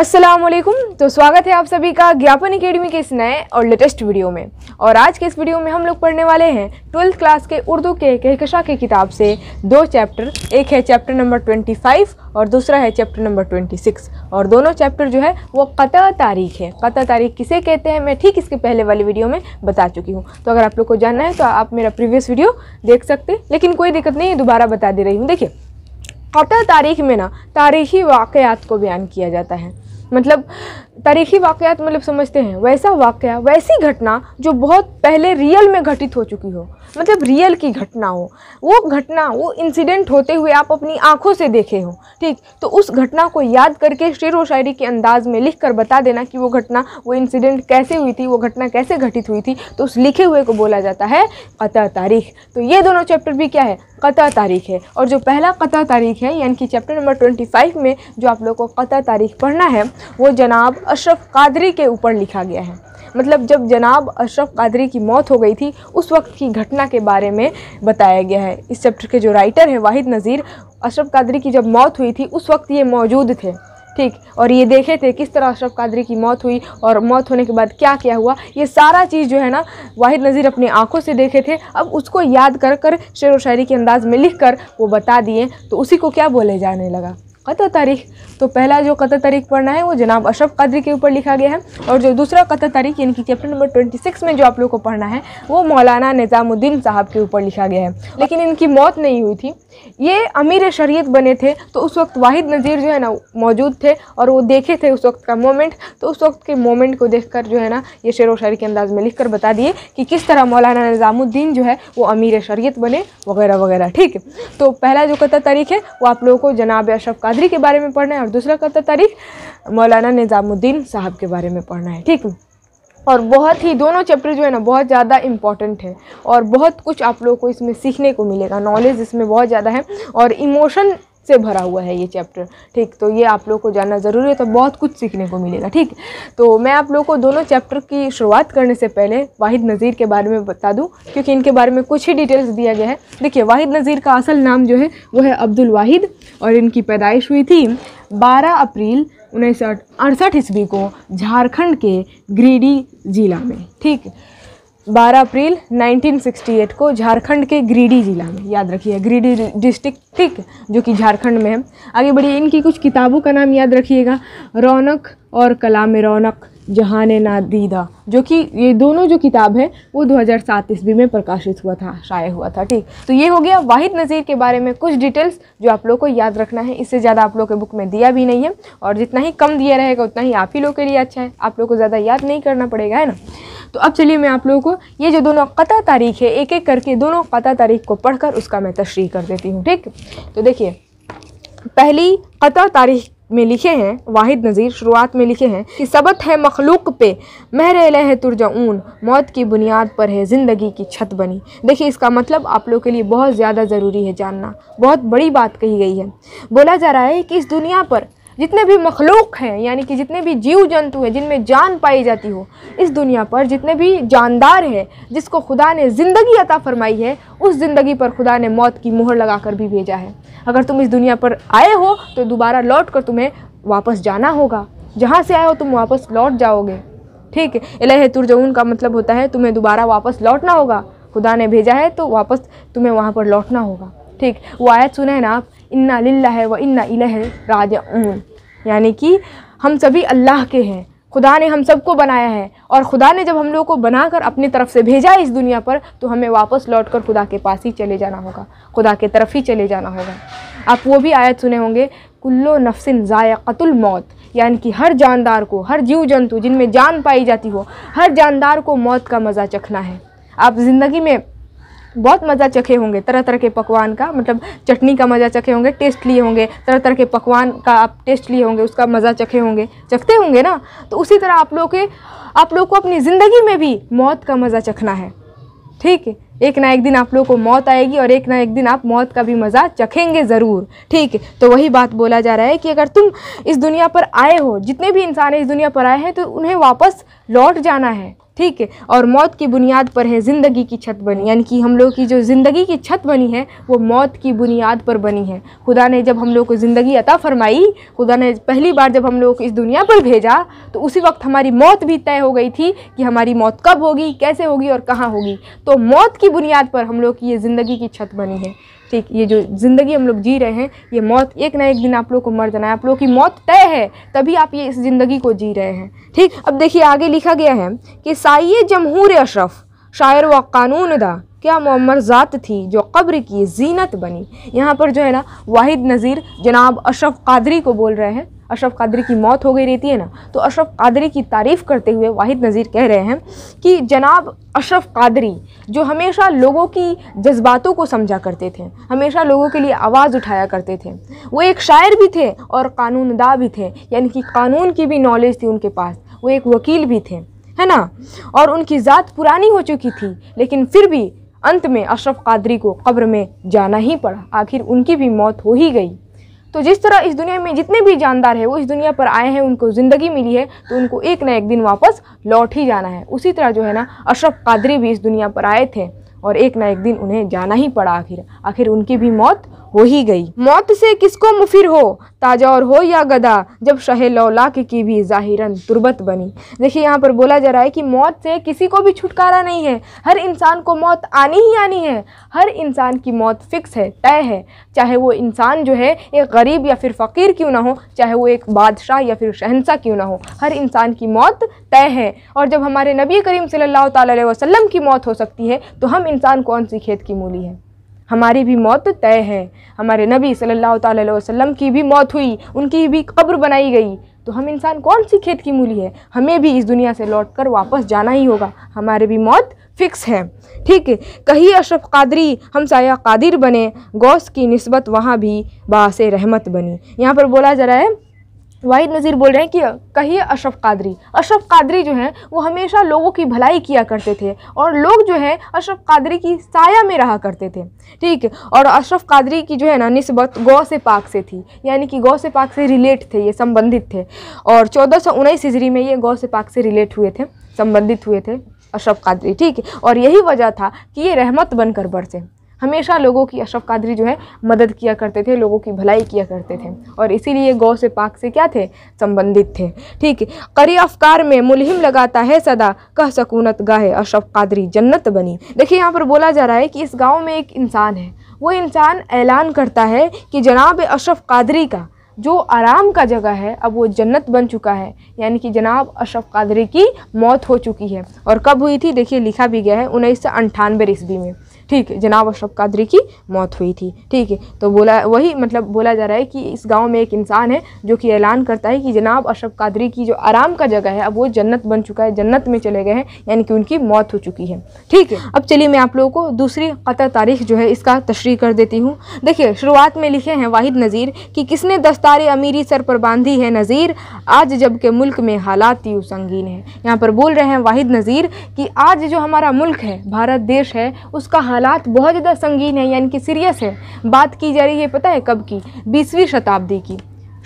अस्सलाम वालेकुम तो स्वागत है आप सभी का ज्ञापन अकेडमी के इस नए और लेटेस्ट वीडियो में और आज के इस वीडियो में हम लोग पढ़ने वाले हैं ट्वेल्थ क्लास के उर्दू के कहकशा की किताब से दो चैप्टर एक है चैप्टर नंबर 25 और दूसरा है चैप्टर नंबर 26 और दोनों चैप्टर जो है वो क़त तारीख है क़त तारीख किसे कहते हैं मैं ठीक इसके पहले वाली वीडियो में बता चुकी हूँ तो अगर आप लोग को जानना है तो आप मेरा प्रीवियस वीडियो देख सकते लेकिन कोई दिक्कत नहीं दोबारा बता दे रही हूँ देखिए क़त तारीख में ना तारीखी वाक़ात को बयान किया जाता है मतलब तारीखी वाक़ात मतलब समझते हैं वैसा वाक़ वैसी घटना जो बहुत पहले रियल में घटित हो चुकी हो मतलब रियल की घटना हो वो घटना वो इंसिडेंट होते हुए आप अपनी आंखों से देखे हो ठीक तो उस घटना को याद करके शेर व शायरी के अंदाज़ में लिख कर बता देना कि वो घटना वो इंसिडेंट कैसे हुई थी वो घटना कैसे घटित हुई थी तो उस लिखे हुए को बोला जाता है अतः तारीख तो ये दोनों चैप्टर भी क्या है क़ा तारीख है और जो पहला क़ा तारीख है यानी कि चैप्टर नंबर ट्वेंटी फाइव में जो आप लोग को क़ा तारीख पढ़ना है वो जनाब अशरफ कादरी के ऊपर लिखा गया है मतलब जब जनाब अशरफ कादरी की मौत हो गई थी उस वक्त की घटना के बारे में बताया गया है इस चैप्टर के जो राइटर हैं वाहिद नज़ीर अशरफ कादरी की जब मौत हुई थी उस वक्त ये मौजूद थे ठीक और ये देखे थे किस तरह अशरफ कादरी की मौत हुई और मौत होने के बाद क्या क्या हुआ ये सारा चीज़ जो है ना वाहिद नज़ीर अपनी आंखों से देखे थे अब उसको याद कर कर शेर व शायरी के अंदाज़ में लिख कर वो बता दिए तो उसी को क्या बोले जाने लगा क़त तारीख तो पहला जो क़त तारीख पढ़ना है वो जनाब अशरफ कदरी के ऊपर लिखा गया है और जो दूसरा क़त तारीख यानी कि चैप्टर नंबर ट्वेंटी सिक्स में जो आप लोग को पढ़ना है वो मौलाना निज़ामुद्दीन साहब के ऊपर लिखा गया है लेकिन इनकी मौत नहीं हुई थी ये अमीर शरीयत बने थे तो उस वक्त वाहिद नज़ीर जो है ना मौजूद थे और वो देखे थे उस वक्त का मोमेंट तो उस वक्त के मोमेंट को देख कर जो है ना ये शेर व शायरी के अंदाज़ में लिख कर बता दिए कि किस तरह मौलाना निज़ामुद्दीन जो है वो अमीर शरीत बने वगैरह वगैरह ठीक है तो पहला जो क़त तारीख है वो आप लोगों को जनाब अशरफ पादरी के बारे में पढ़ना है और दूसरा कत्तर तारीख मौलाना निज़ामुद्दीन साहब के बारे में पढ़ना है ठीक और बहुत ही दोनों चैप्टर जो है ना बहुत ज़्यादा इम्पॉर्टेंट है और बहुत कुछ आप लोगों को इसमें सीखने को मिलेगा नॉलेज इसमें बहुत ज़्यादा है और इमोशन से भरा हुआ है ये चैप्टर ठीक तो ये आप लोग को जानना ज़रूरी है तो बहुत कुछ सीखने को मिलेगा ठीक तो मैं आप लोग को दोनों चैप्टर की शुरुआत करने से पहले वाहिद नज़ीर के बारे में बता दूँ क्योंकि इनके बारे में कुछ ही डिटेल्स दिया गया है देखिए वाहिद नज़ीर का असल नाम जो है वो है अब्दुल वाहिद और इनकी पैदाइश हुई थी बारह अप्रैल उन्नीस सौ अड़सठ ईस्वी को झारखंड के ग्रीडी जिला में ठीक 12 अप्रैल 1968 को झारखंड के ग्रीडी जिला में याद रखिए ग्रीडी डिस्ट्रिक्ट ठीक जो कि झारखंड में है आगे बढ़िए इनकी कुछ किताबों का नाम याद रखिएगा रौनक और कला में रौनक जहाने ना दीदा जो कि ये दोनों जो किताब है वो 2007 ईस्वी में प्रकाशित हुआ था शाये हुआ था ठीक तो ये हो गया वाहिद नज़ीर के बारे में कुछ डिटेल्स जो आप लोग को याद रखना है इससे ज़्यादा आप लोग के बुक में दिया भी नहीं है और जितना ही कम दिया रहेगा उतना ही आप ही लोग के लिए अच्छा है आप लोग को ज़्यादा याद नहीं करना पड़ेगा है ना तो अब चलिए मैं आप लोगों को ये जो दोनों क़ा तारीख है एक एक करके दोनों क़ा तारीख को पढ़कर उसका मैं तशरी कर देती हूँ ठीक तो देखिए पहली क़ा तारीख में लिखे हैं वाहिद नज़ीर शुरुआत में लिखे हैं कि सबत है मखलूक पे महर लह तुरजाऊन मौत की बुनियाद पर है ज़िंदगी की छत बनी देखिए इसका मतलब आप लोग के लिए बहुत ज़्यादा ज़रूरी है जानना बहुत बड़ी बात कही गई है बोला जा रहा है कि इस दुनिया पर जितने भी मखलूक हैं यानी कि जितने भी जीव जंतु हैं जिनमें जान पाई जाती हो इस दुनिया पर जितने भी जानदार है जिसको खुदा ने ज़िंदगी अता फरमाई है उस ज़िंदगी पर खुदा ने मौत की मोहर लगा कर भी भेजा है अगर तुम इस दुनिया पर आए हो तो दोबारा लौट कर तुम्हें वापस जाना होगा जहाँ से आए हो तुम वापस लौट जाओगे ठीक है इलाह तुरजऊन का मतलब होता है तुम्हें दोबारा वापस लौटना होगा खुदा ने भेजा है तो वापस तुम्हें वहाँ पर लौटना होगा ठीक वो आयत सुने ना आप इन्ना लिल्ला है व इन्ना इलह राज यानी कि हम सभी अल्लाह के हैं खुदा ने हम सबको बनाया है और खुदा ने जब हम लोगों को बनाकर अपनी तरफ से भेजा है इस दुनिया पर तो हमें वापस लौट कर खुदा के पास ही चले जाना होगा खुदा के तरफ ही चले जाना होगा आप वो भी आयत सुने होंगे कुल्लो नफसिन ज़ायक़तुल मौत यानी कि हर जानदार को हर जीव जंतु जिनमें जान पाई जाती हो हर जानदार को मौत का मज़ा चखना है आप ज़िंदगी में बहुत मज़ा चखे होंगे तरह तरह के पकवान का मतलब चटनी का मज़ा चखे होंगे टेस्ट लिए होंगे तरह तरह के पकवान का आप टेस्ट लिए होंगे उसका मज़ा चखे होंगे चखते होंगे ना तो उसी तरह आप लोग के आप लोग को अपनी ज़िंदगी में भी मौत का मज़ा चखना है ठीक है एक ना एक दिन आप लोगों को मौत आएगी और एक ना एक दिन आप मौत का भी मज़ा चखेंगे ज़रूर ठीक है तो वही बात बोला जा रहा है कि अगर तुम इस दुनिया पर आए हो जितने भी इंसान इस दुनिया पर आए हैं तो उन्हें वापस लौट जाना है ठीक है और मौत की बुनियाद पर है ज़िंदगी की छत बनी यानी कि हम लोग की जो ज़िंदगी की छत बनी है वो मौत की बुनियाद पर बनी है खुदा ने जब हम लोग को ज़िंदगी अता फरमाई खुदा ने पहली बार जब हम लोग को इस दुनिया पर भेजा तो उसी वक्त हमारी मौत भी तय हो गई थी कि हमारी मौत कब होगी कैसे होगी और कहाँ होगी तो मौत की बुनियाद पर हम लोग की ये ज़िंदगी की छत बनी है ठीक ये जो ज़िंदगी हम लोग जी रहे हैं ये मौत एक ना एक दिन आप लोग को मर जाना है आप लोग की मौत तय है तभी आप ये इस ज़िंदगी को जी रहे हैं ठीक अब देखिए आगे लिखा गया है कि साइए जमहूर अशरफ शायर व कानून दा क्या मम्मर ज़ात थी जो कब्र की जीनत बनी यहाँ पर जो है ना वाहिद नज़ीर जनाब अशरफ कादरी को बोल रहे हैं अशरफ कादरी की मौत हो गई रहती है ना तो अशरफ कादरी की तारीफ़ करते हुए वाहिद नज़ीर कह रहे हैं कि जनाब अशरफ कादरी जो हमेशा लोगों की जज्बातों को समझा करते थे हमेशा लोगों के लिए आवाज़ उठाया करते थे वो एक शायर भी थे और कानूनदा भी थे यानी कि कानून की भी नॉलेज थी उनके पास वो एक वकील भी थे है ना और उनकी ज़ात पुरानी हो चुकी थी लेकिन फिर भी अंत में अशरफ कादरी को कब्र में जाना ही पड़ा आखिर उनकी भी मौत हो ही गई तो जिस तरह इस दुनिया में जितने भी जानदार हैं वो इस दुनिया पर आए हैं उनको ज़िंदगी मिली है तो उनको एक ना एक दिन वापस लौट ही जाना है उसी तरह जो है ना अशरफ कादरी भी इस दुनिया पर आए थे और एक ना एक दिन उन्हें जाना ही पड़ा आखिर आखिर उनकी भी मौत हो ही गई मौत से किसको मुफिर हो ताजा और हो या गदा जब शहे लौलाक की भी ज़ाहिरन तुरबत बनी देखिए यहाँ पर बोला जा रहा है कि मौत से किसी को भी छुटकारा नहीं है हर इंसान को मौत आनी ही आनी है हर इंसान की मौत फिक्स है तय है चाहे वो इंसान जो है एक गरीब या फिर फ़कीर क्यों ना हो चाहे वो एक बादशाह या फिर शहनशाह क्यों ना हो हर इंसान की मौत तय है और जब हमारे नबी करीम सल्लल्लाहु अलैहि वसल्लम की मौत हो सकती है तो हम इंसान कौन सी खेत की मूली है हमारी भी मौत तय है हमारे नबी सल्लल्लाहु अलैहि वसल्लम की भी मौत हुई उनकी भी कब्र बनाई गई तो हम इंसान कौन सी खेत की मूली है हमें भी इस दुनिया से लौट कर वापस जाना ही होगा हमारे भी मौत फिक्स है ठीक है कहीं अशरफ कादरी हम साया कादिर बने गौस की नस्बत वहाँ भी बासे रहमत बनी यहाँ पर बोला जा रहा है वाहिद नज़ीर बोल रहे हैं कि कहिए अशरफ कादरी अशरफ कादरी जो हैं वो हमेशा लोगों की भलाई किया करते थे और लोग जो हैं अशरफ कादरी की साया में रहा करते थे ठीक और अशरफ कादरी की जो है ना नस्बत गौ से पाक से थी यानी कि गौ से पाक से रिलेट थे ये संबंधित थे और चौदह सौ उन्नीस हिजरी में ये गौ से पाक से रिलेट हुए थे संबंधित हुए थे अशरफ कादरी ठीक और यही वजह था कि ये रहमत बनकर बरसे हमेशा लोगों की अशरफ कादरी जो है मदद किया करते थे लोगों की भलाई किया करते थे और इसीलिए गौ से पाक से क्या थे संबंधित थे ठीक करी अफकार में मुलहिम लगाता है सदा कह सकूनत गाहे अशरफ कादरी जन्नत बनी देखिए यहाँ पर बोला जा रहा है कि इस गाँव में एक इंसान है वो इंसान ऐलान करता है कि जनाब अशरफ कादरी का जो आराम का जगह है अब वो जन्नत बन चुका है यानी कि जनाब अशरफ कादरी की मौत हो चुकी है और कब हुई थी देखिए लिखा भी गया है उन्नीस सौ अंठानवे ईस्वी में ठीक है जनाब अशरफ कादरी की मौत हुई थी ठीक है तो बोला वही मतलब बोला जा रहा है कि इस गांव में एक इंसान है जो कि ऐलान करता है कि जनाब अशरफ कादरी की जो आराम का जगह है अब वो जन्नत बन चुका है जन्नत में चले गए हैं यानी कि उनकी मौत हो चुकी है ठीक है अब चलिए मैं आप लोगों को दूसरी क़तर तारीख जो है इसका तशरी कर देती हूँ देखिए शुरुआत में लिखे हैं वाहिद नज़ीर कि किसने दस्तार अमीरी सर पर बांधी है नज़ीर आज जब के मुल्क में हालात यूँ संगीन है यहाँ पर बोल रहे हैं वाहिद नज़ीर कि आज जो हमारा मुल्क है भारत देश है उसका हालात बहुत ज़्यादा संगीन है यानी कि सीरियस है बात की जा रही है पता है कब की बीसवीं शताब्दी की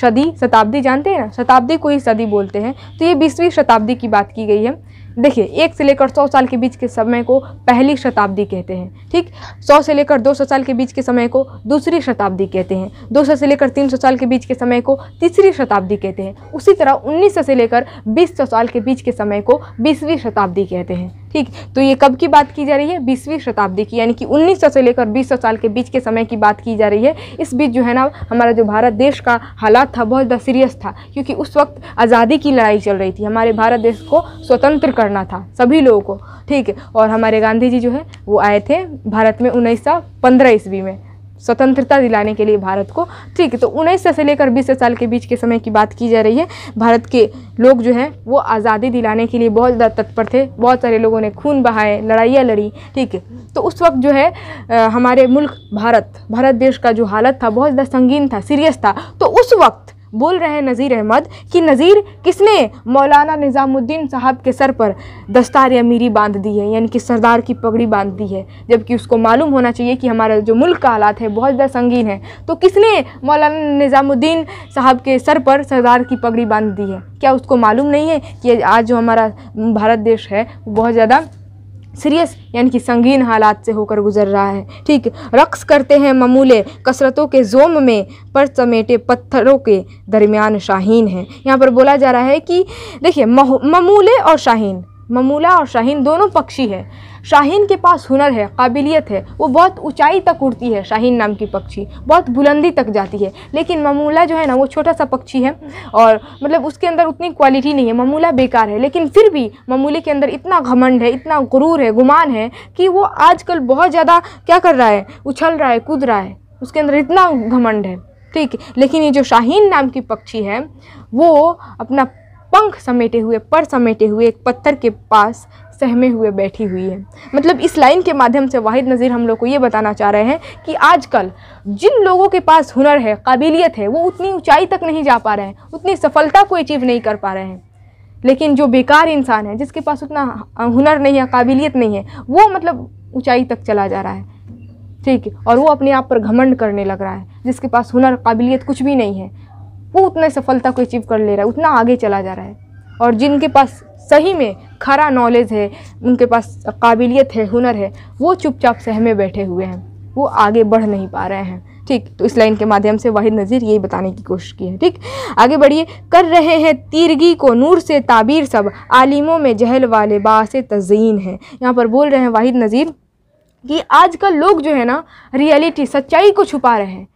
सदी शताब्दी जानते हैं ना शताब्दी को ही सदी बोलते हैं तो ये बीसवीं शताब्दी की बात की गई है देखिए एक से लेकर सौ साल के बीच के समय को पहली शताब्दी कहते हैं ठीक सौ से लेकर दो सौ साल के बीच के समय को दूसरी शताब्दी कहते हैं दो सौ से लेकर तीन सौ साल के बीच के समय को तीसरी शताब्दी कहते हैं उसी तरह उन्नीस सौ से लेकर बीस सौ साल के बीच के समय को बीसवीं शताब्दी कहते हैं ठीक तो ये कब की बात की जा रही है बीसवीं शताब्दी की यानी कि सौ से लेकर सौ साल के बीच के समय की बात की जा रही है इस बीच जो है ना हमारा जो भारत देश का हालात था बहुत सीरियस था क्योंकि उस वक्त आज़ादी की लड़ाई चल रही थी हमारे भारत देश को स्वतंत्र करना था सभी लोगों को ठीक है और हमारे गांधी जी जो है वो आए थे भारत में उन्नीस सौ पंद्रह ईस्वी में स्वतंत्रता दिलाने के लिए भारत को ठीक है तो उन्नीस से लेकर बीस साल के बीच के समय की बात की जा रही है भारत के लोग जो हैं वो आज़ादी दिलाने के लिए बहुत ज़्यादा तत्पर थे बहुत सारे लोगों ने खून बहाए लड़ाइयाँ लड़ी ठीक है तो उस वक्त जो है आ, हमारे मुल्क भारत भारत देश का जो हालत था बहुत ज़्यादा संगीन था सीरियस था तो उस वक्त बोल रहे हैं नज़ीर अहमद कि नज़ीर किसने मौलाना निज़ामुद्दीन साहब के सर पर दस्तार या मीरी बांध दी है यानी कि सरदार की पगड़ी बांध दी है जबकि उसको मालूम होना चाहिए कि हमारा जो मुल्क का हालात है बहुत ज़्यादा संगीन है तो किसने मौलाना निज़ामुद्दीन साहब के सर पर सरदार की पगड़ी बांध दी है क्या उसको मालूम नहीं है कि आज जो हमारा भारत देश है वो बहुत ज़्यादा सीरियस यानी कि संगीन हालात से होकर गुजर रहा है ठीक रक्स करते हैं ममूले कसरतों के जोम में पर चमेटे पत्थरों के दरमियान शाहीन है यहाँ पर बोला जा रहा है कि देखिए ममूले और शाहीन ममूला और शाहीन दोनों पक्षी है शाहीन के पास हुनर है काबिलियत है वो बहुत ऊंचाई तक उड़ती है शाहीन नाम की पक्षी बहुत बुलंदी तक जाती है लेकिन ममूला जो है ना वो छोटा सा पक्षी है और मतलब उसके अंदर उतनी क्वालिटी नहीं है ममूला बेकार है लेकिन फिर भी ममूले के अंदर इतना घमंड है इतना गुरूर है गुमान है कि वो आजकल बहुत ज़्यादा क्या कर रहा है उछल रहा है कूद रहा है उसके अंदर इतना घमंड है ठीक लेकिन ये जो शाहीन नाम की पक्षी है वो अपना पंख समेटे हुए पर समेटे हुए एक पत्थर के पास सहमे हुए बैठी हुई है मतलब इस लाइन के माध्यम से वाहिद नज़ीर हम लोग को ये बताना चाह रहे हैं कि आजकल जिन लोगों के पास हुनर है काबिलियत है वो उतनी ऊंचाई तक नहीं जा पा रहे हैं उतनी सफलता को अचीव नहीं कर पा रहे हैं लेकिन जो बेकार इंसान है जिसके पास उतना हुनर नहीं है काबिलियत नहीं है वो मतलब ऊँचाई तक चला जा रहा है ठीक और वो अपने आप पर घमंड करने लग रहा है जिसके पास हुनर काबिलियत कुछ भी नहीं है वो उतना सफलता को अचीव कर ले रहा है उतना आगे चला जा रहा है और जिनके पास सही में खरा नॉलेज है उनके पास काबिलियत है हुनर है वो चुपचाप सहमे बैठे हुए हैं वो आगे बढ़ नहीं पा रहे हैं ठीक तो इस लाइन के माध्यम से वाहिद नज़ीर यही बताने की कोशिश की है ठीक आगे बढ़िए कर रहे हैं तीरगी को नूर से ताबीर सब आलिमों में जहल वाले बास तजीन है यहाँ पर बोल रहे हैं वाहिद नज़ीर कि आजकल लोग जो है ना रियलिटी सच्चाई को छुपा रहे हैं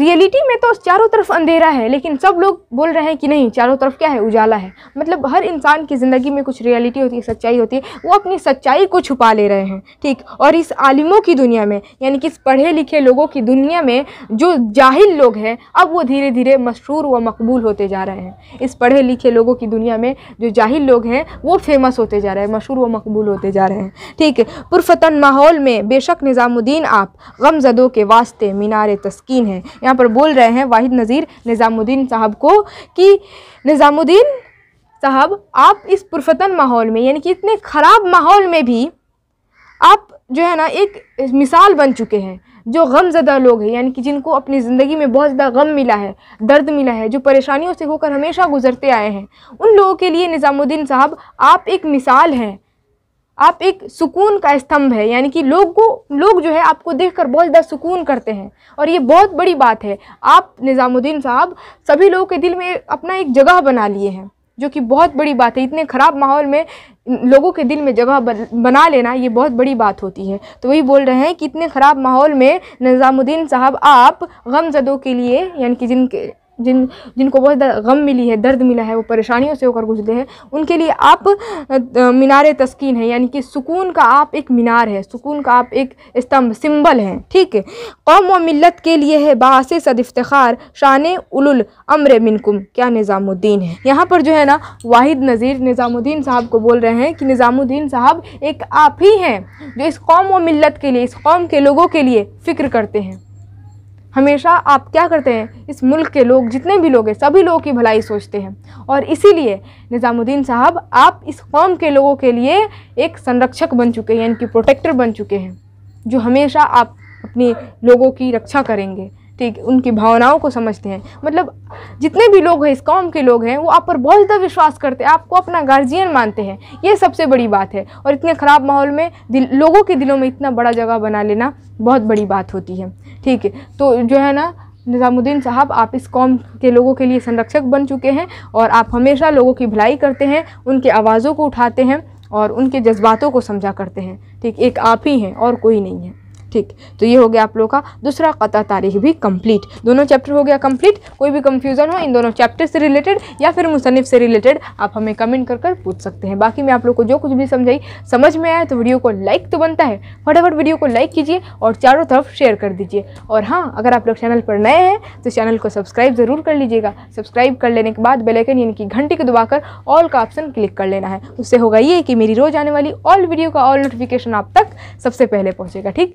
रियलिटी में तो चारों तरफ अंधेरा है लेकिन सब लोग बोल रहे हैं कि नहीं चारों तरफ क्या है उजाला है मतलब हर इंसान की ज़िंदगी में कुछ रियलिटी होती है सच्चाई होती है वो अपनी सच्चाई को छुपा ले रहे हैं ठीक और इस आलिमों की दुनिया में यानी कि इस पढ़े लिखे लोगों की दुनिया में जो जाहिल लोग हैं अब वो धीरे धीरे मशहूर व मकबूल होते जा रहे हैं इस पढ़े लिखे लोगों की दुनिया में जो जाहिल लोग हैं वो फेमस होते जा रहे हैं मशहूर व मकबूल होते जा रहे हैं ठीक पुरफतन माहौल में बेशक निज़ामुद्दीन आप गमजदों के वास्ते मीनार तस्किन हैं यहाँ पर बोल रहे हैं वाहिद नज़ीर निज़ामुद्दीन साहब को कि निज़ामुद्दीन साहब आप इस पुरफतन माहौल में यानी कि इतने ख़राब माहौल में भी आप जो है ना एक मिसाल बन चुके हैं जो गमज़दा लोग हैं यानी कि जिनको अपनी ज़िंदगी में बहुत ज़्यादा गम मिला है दर्द मिला है जो परेशानियों से होकर हमेशा गुजरते आए हैं उन लोगों के लिए निज़ामुद्दीन साहब आप एक मिसाल हैं आप एक सुकून का स्तंभ है यानी कि लोग को लोग जो है आपको देखकर बहुत ज़्यादा सुकून करते हैं और ये बहुत बड़ी बात है आप निज़ामुद्दीन साहब सभी लोगों के दिल में अपना एक जगह बना लिए हैं जो कि बहुत बड़ी बात है इतने ख़राब माहौल में लोगों के दिल में जगह बना लेना ये बहुत बड़ी बात होती है तो वही बोल रहे हैं कि इतने ख़राब माहौल में निज़ामुद्दीन साहब आप गमजदों के लिए यानी कि जिनके जिन जिनको बहुत गम मिली है दर्द मिला है वो परेशानियों से होकर गुजरे हैं उनके लिए आप मीनार तस्कीन है यानी कि सुकून का आप एक मीनार है सुकून का आप एक स्तंभ सिंबल हैं ठीक है कौम व मिलत के लिए है बास सद इफ्तार शान उलुल अमर मिनकुम क्या निज़ामुद्दीन है यहाँ पर जो है ना वाहिद नज़ीर निज़ामुद्दीन साहब को बोल रहे हैं कि निज़ामुद्दीन साहब एक आप ही हैं जो इस कौम व मिलत के लिए इस कौम के लोगों के लिए फ़िक्र करते हैं हमेशा आप क्या करते हैं इस मुल्क के लोग जितने भी लोग हैं सभी लोगों की भलाई सोचते हैं और इसीलिए निज़ामुद्दीन साहब आप इस कौम के लोगों के लिए एक संरक्षक बन चुके हैं यानी कि प्रोटेक्टर बन चुके हैं जो हमेशा आप अपने लोगों की रक्षा करेंगे ठीक उनकी भावनाओं को समझते हैं मतलब जितने भी लोग हैं इस कॉम के लोग हैं वो आप पर बहुत ज़्यादा विश्वास करते हैं आपको अपना गार्जियन मानते हैं ये सबसे बड़ी बात है और इतने ख़राब माहौल में दिल लोगों के दिलों में इतना बड़ा जगह बना लेना बहुत बड़ी बात होती है ठीक है तो जो है ना निज़ामुद्दीन साहब आप इस कॉम के लोगों के लिए संरक्षक बन चुके हैं और आप हमेशा लोगों की भलाई करते हैं उनके आवाज़ों को उठाते हैं और उनके जज्बातों को समझा करते हैं ठीक एक आप ही हैं और कोई नहीं है ठीक तो ये हो गया आप लोगों का दूसरा क़ता तारीख भी कंप्लीट दोनों चैप्टर हो गया कंप्लीट कोई भी कंफ्यूजन हो इन दोनों चैप्टर से रिलेटेड या फिर मुसनफ़ से रिलेटेड आप हमें कमेंट कर कर पूछ सकते हैं बाकी मैं आप लोग को जो कुछ भी समझाई समझ में आया तो वीडियो को लाइक तो बनता है फटाफट वीडियो को लाइक कीजिए और चारों तरफ शेयर कर दीजिए और हाँ अगर आप लोग चैनल पर नए हैं तो चैनल को सब्सक्राइब ज़रूर कर लीजिएगा सब्सक्राइब कर लेने के बाद बेलाइकन यानी कि घंटी को दबाकर ऑल का ऑप्शन क्लिक कर लेना है उससे होगा ये कि मेरी रोज़ आने वाली ऑल वीडियो का ऑल नोटिफिकेशन आप तक सबसे पहले पहुँचेगा ठीक